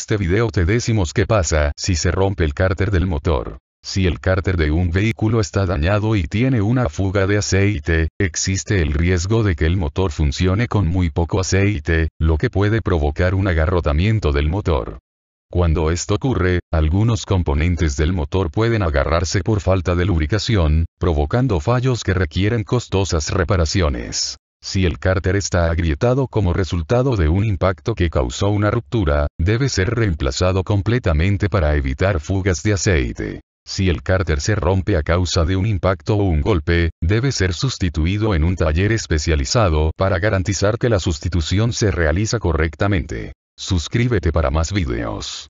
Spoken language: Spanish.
este video te decimos qué pasa si se rompe el cárter del motor. Si el cárter de un vehículo está dañado y tiene una fuga de aceite, existe el riesgo de que el motor funcione con muy poco aceite, lo que puede provocar un agarrotamiento del motor. Cuando esto ocurre, algunos componentes del motor pueden agarrarse por falta de lubricación, provocando fallos que requieren costosas reparaciones. Si el cárter está agrietado como resultado de un impacto que causó una ruptura, debe ser reemplazado completamente para evitar fugas de aceite. Si el cárter se rompe a causa de un impacto o un golpe, debe ser sustituido en un taller especializado para garantizar que la sustitución se realiza correctamente. Suscríbete para más videos.